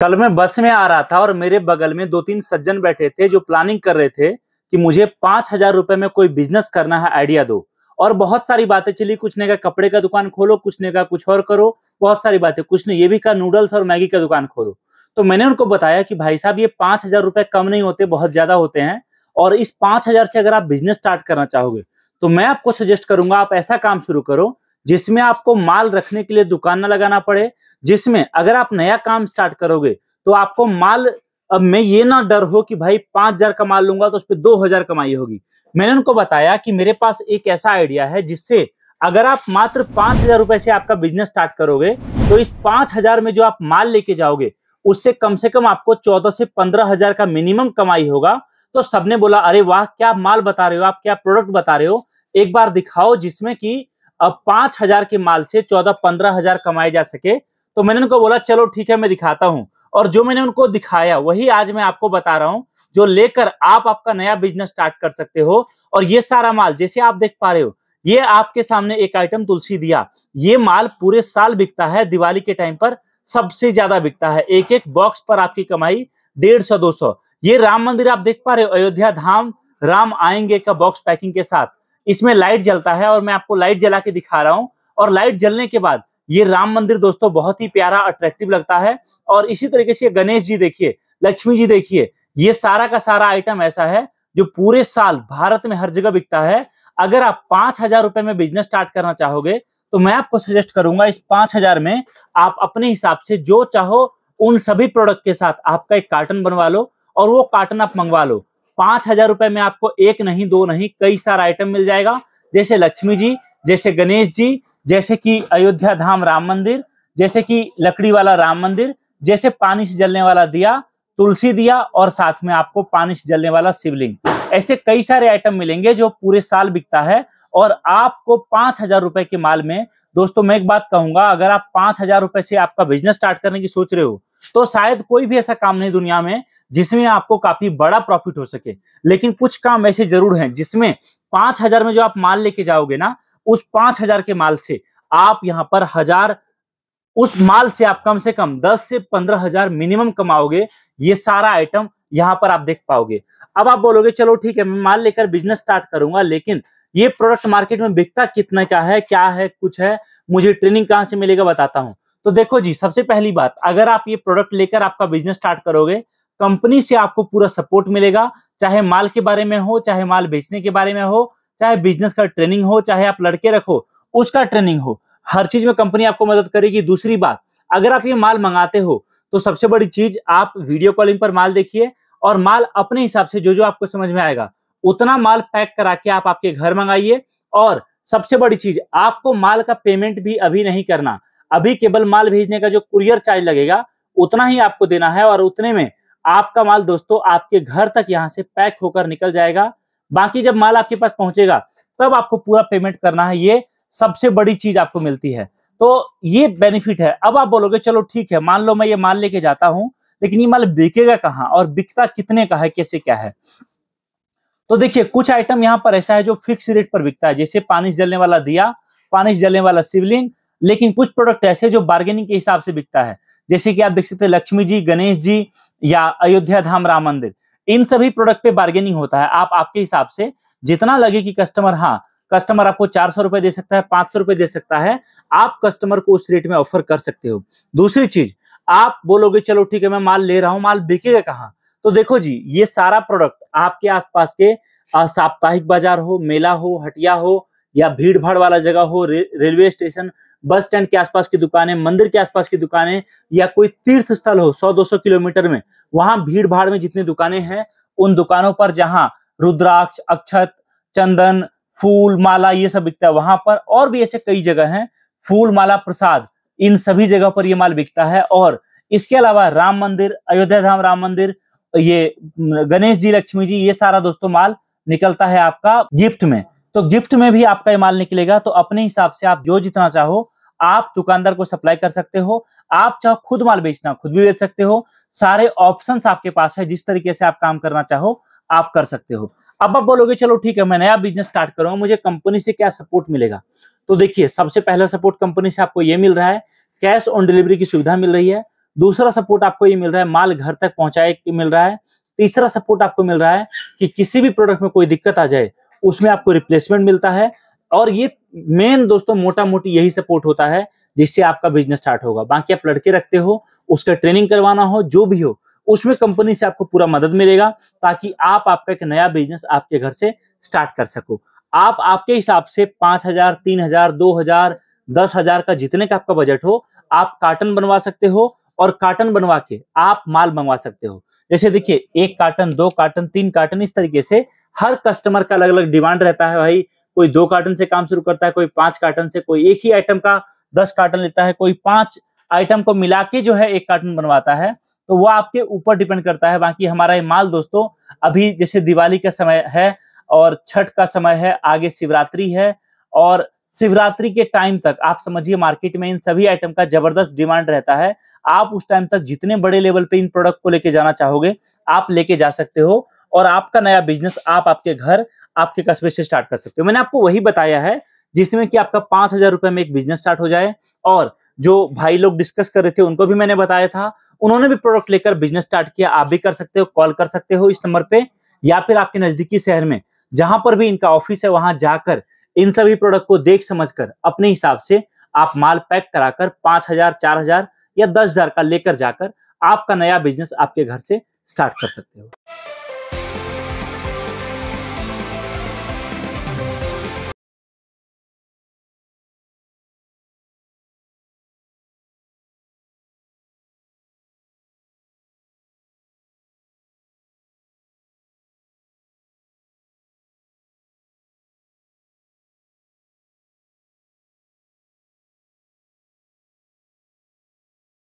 कल मैं बस में आ रहा था और मेरे बगल में दो तीन सज्जन बैठे थे जो प्लानिंग कर रहे थे कि मुझे पांच हजार रुपए में कोई बिजनेस करना है आइडिया दो और बहुत सारी बातें चली कुछ ने कहा कपड़े का दुकान खोलो कुछ ने कहा कुछ और करो बहुत सारी बातें कुछ ने ये भी कहा नूडल्स और मैगी का दुकान खोलो तो मैंने उनको बताया कि भाई साहब ये पांच हजार रुपए कम नहीं होते बहुत ज्यादा होते हैं और इस पांच हजार से अगर आप बिजनेस स्टार्ट करना चाहोगे तो मैं आपको सजेस्ट करूंगा आप ऐसा काम शुरू करो जिसमें आपको माल रखने के लिए दुकान ना लगाना पड़े जिसमें अगर आप नया काम स्टार्ट करोगे तो आपको माल अब मैं ये ना डर हो कि भाई पांच हजार का माल लूंगा तो उस पर दो हजार कमाई होगी मैंने उनको बताया कि मेरे पास एक ऐसा आइडिया है जिससे अगर आप मात्र पांच हजार रुपए से आपका बिजनेस स्टार्ट करोगे तो इस पांच हजार में जो आप माल लेके जाओगे उससे कम से कम आपको चौदह से पंद्रह हजार का मिनिमम कमाई होगा तो सबने बोला अरे वाह क्या माल बता रहे हो आप क्या प्रोडक्ट बता रहे हो एक बार दिखाओ जिसमें कि अब पांच हजार के माल से चौदह पंद्रह हजार कमाए जा सके तो मैंने उनको बोला चलो ठीक है मैं दिखाता हूँ और जो मैंने उनको दिखाया वही आज मैं आपको बता रहा हूँ जो लेकर आप आपका नया बिजनेस स्टार्ट कर सकते हो और ये सारा माल जैसे आप देख पा रहे हो ये आपके सामने एक आइटम तुलसी दिया ये माल पूरे साल बिकता है दिवाली के टाइम पर सबसे ज्यादा बिकता है एक एक बॉक्स पर आपकी कमाई डेढ़ सौ दो सौ ये राम मंदिर आप देख पा रहे हो अयोध्या धाम राम आएंगे का बॉक्स पैकिंग के साथ इसमें लाइट जलता है और मैं आपको लाइट जला के दिखा रहा हूँ और लाइट जलने के बाद ये राम मंदिर दोस्तों बहुत ही प्यारा अट्रैक्टिव लगता है और इसी तरीके से गणेश जी देखिए लक्ष्मी जी देखिए ये सारा का सारा आइटम ऐसा है जो पूरे साल भारत में हर जगह बिकता है अगर आप पांच हजार रुपए में बिजनेस स्टार्ट करना चाहोगे तो मैं आपको सजेस्ट करूंगा इस पांच हजार में आप अपने हिसाब से जो चाहो उन सभी प्रोडक्ट के साथ आपका एक कार्टन बनवा लो और वो कार्टन आप मंगवा लो पांच हजार रुपए में आपको एक नहीं दो नहीं कई सारा आइटम मिल जाएगा जैसे लक्ष्मी जी जैसे गणेश जी जैसे कि अयोध्या धाम राम मंदिर जैसे कि लकड़ी वाला राम मंदिर जैसे पानी से जलने वाला दिया तुलसी दिया और साथ में आपको पानी से जलने वाला शिवलिंग ऐसे कई सारे आइटम मिलेंगे जो पूरे साल बिकता है और आपको पांच हजार रुपए के माल में दोस्तों मैं एक बात कहूंगा अगर आप पांच हजार रुपए से आपका बिजनेस स्टार्ट करने की सोच रहे हो तो शायद कोई भी ऐसा काम नहीं दुनिया में जिसमें आपको काफी बड़ा प्रॉफिट हो सके लेकिन कुछ काम ऐसे जरूर हैं जिसमें पांच हजार में जो आप माल लेके जाओगे ना उस पांच हजार के माल से आप यहाँ पर हजार उस माल से आप कम से कम दस से पंद्रह हजार मिनिमम कमाओगे ये सारा आइटम यहाँ पर आप देख पाओगे अब आप बोलोगे चलो ठीक है मैं माल लेकर बिजनेस स्टार्ट करूंगा लेकिन ये प्रोडक्ट मार्केट में बिकता कितना का है क्या है कुछ है मुझे ट्रेनिंग कहाँ से मिलेगा बताता हूँ तो देखो जी सबसे पहली बात अगर आप ये प्रोडक्ट लेकर आपका बिजनेस स्टार्ट करोगे कंपनी से आपको पूरा सपोर्ट मिलेगा चाहे माल के बारे में हो चाहे माल बेचने के बारे में हो चाहे बिजनेस का ट्रेनिंग हो चाहे आप लड़के रखो उसका ट्रेनिंग हो हर चीज में कंपनी आपको मदद करेगी दूसरी बात अगर आप ये माल मंगाते हो तो सबसे बड़ी चीज आप वीडियो कॉलिंग पर माल देखिए और माल अपने हिसाब से जो जो आपको समझ में आएगा उतना माल पैक करा के आप आपके घर मंगाइए और सबसे बड़ी चीज आपको माल का पेमेंट भी अभी नहीं करना अभी केवल माल भेजने का जो कुरियर चार्ज लगेगा उतना ही आपको देना है और उतने में आपका माल दोस्तों आपके घर तक यहाँ से पैक होकर निकल जाएगा बाकी जब माल आपके पास पहुंचेगा तब आपको पूरा पेमेंट करना है ये सबसे बड़ी चीज आपको मिलती है तो ये बेनिफिट है अब आप बोलोगे चलो ठीक है मान लो मैं ये माल लेके जाता हूं लेकिन ये माल बिकेगा कहाँ और बिकता कितने का है कैसे क्या है तो देखिए कुछ आइटम यहाँ पर ऐसा है जो फिक्स रेट पर बिकता है जैसे पानी से जलने वाला दिया पानी से जलने वाला शिवलिंग लेकिन कुछ प्रोडक्ट ऐसे जो बार्गेनिंग के हिसाब से बिकता है जैसे कि आप देख सकते हैं लक्ष्मी जी गणेश जी या अयोध्या धाम राम मंदिर इन सभी प्रोडक्ट पे बार्गेनिंग होता है आप आपके हिसाब से जितना लगे कि कस्टमर हाँ कस्टमर आपको चार सौ रुपए दे सकता है पांच सौ रुपए दे सकता है आप कस्टमर को उस रेट में ऑफर कर सकते हो दूसरी चीज आप बोलोगे चलो ठीक है मैं माल ले रहा हूं माल बिकेगा कहाँ तो देखो जी ये सारा प्रोडक्ट आपके आसपास के साप्ताहिक बाजार हो मेला हो हटिया हो या भीड़ भाड़ वाला जगह हो रे, रेलवे स्टेशन बस स्टैंड के आसपास की दुकानें मंदिर के आसपास की दुकानें या कोई तीर्थ स्थल हो 100-200 किलोमीटर में वहां भीड़ भाड़ में जितनी दुकानें हैं उन दुकानों पर जहां रुद्राक्ष अक्षत चंदन फूल माला ये सब बिकता है वहां पर और भी ऐसे कई जगह हैं फूल माला प्रसाद इन सभी जगह पर ये माल बिकता है और इसके अलावा राम मंदिर अयोध्या धाम राम मंदिर ये गणेश जी लक्ष्मी जी ये सारा दोस्तों माल निकलता है आपका गिफ्ट में तो गिफ्ट में भी आपका ये माल निकलेगा तो अपने हिसाब से आप जो जितना चाहो आप दुकानदार को सप्लाई कर सकते हो आप चाहो खुद माल बेचना खुद भी बेच सकते हो सारे ऑप्शन आपके पास है जिस तरीके से आप काम करना चाहो आप कर सकते हो अब आप बोलोगे चलो ठीक है मैं नया बिजनेस स्टार्ट करूंगा मुझे कंपनी से क्या सपोर्ट मिलेगा तो देखिए सबसे पहला सपोर्ट कंपनी से आपको ये मिल रहा है कैश ऑन डिलीवरी की सुविधा मिल रही है दूसरा सपोर्ट आपको ये मिल रहा है माल घर तक पहुंचाए मिल रहा है तीसरा सपोर्ट आपको मिल रहा है कि किसी भी प्रोडक्ट में कोई दिक्कत आ जाए उसमें आपको रिप्लेसमेंट मिलता है और ये मेन दोस्तों मोटा मोटी यही सपोर्ट होता है जिससे आपका बिजनेस स्टार्ट होगा बाकी आप लड़के रखते हो उसका ट्रेनिंग करवाना हो जो भी हो उसमें कंपनी से आपको पूरा मदद मिलेगा ताकि आप आपका एक नया बिजनेस आपके घर से स्टार्ट कर सको आप आपके हिसाब से पांच हजार तीन हजार दो हजार दस हजार का जितने का आपका बजट हो आप कार्टन बनवा सकते हो और कार्टन बनवा के आप माल मंगवा सकते हो जैसे देखिए एक कार्टन दो कार्टन तीन कार्टन इस तरीके से हर कस्टमर का अलग अलग डिमांड रहता है भाई कोई दो कार्टन से काम शुरू करता है कोई पांच कार्टन से कोई एक ही आइटम का दस कार्टन लेता है कोई पांच आइटम को मिला के जो है एक कार्टन बनवाता है तो वो आपके ऊपर डिपेंड करता है बाकी हमारा ये माल दोस्तों अभी जैसे दिवाली का समय है और छठ का समय है आगे शिवरात्रि है और शिवरात्रि के टाइम तक आप समझिए मार्केट में इन सभी आइटम का जबरदस्त डिमांड रहता है आप उस टाइम तक जितने बड़े लेवल पे इन प्रोडक्ट को लेके जाना चाहोगे आप लेके जा सकते हो और आपका नया बिजनेस आप आपके घर आपके कस्बे से स्टार्ट कर सकते हो मैंने आपको वही बताया है जिसमें कि आपका पांच हजार रुपए में एक बिजनेस स्टार्ट हो जाए और जो भाई लोग डिस्कस कर रहे थे उनको भी मैंने बताया था उन्होंने भी प्रोडक्ट लेकर बिजनेस स्टार्ट किया आप भी कर सकते हो कॉल कर सकते हो इस नंबर पे या फिर आपके नजदीकी शहर में जहां पर भी इनका ऑफिस है वहां जाकर इन सभी प्रोडक्ट को देख समझ कर अपने हिसाब से आप माल पैक कराकर पांच हजार चार हजार या दस हजार का लेकर जाकर आपका नया बिजनेस आपके घर से स्टार्ट कर सकते हो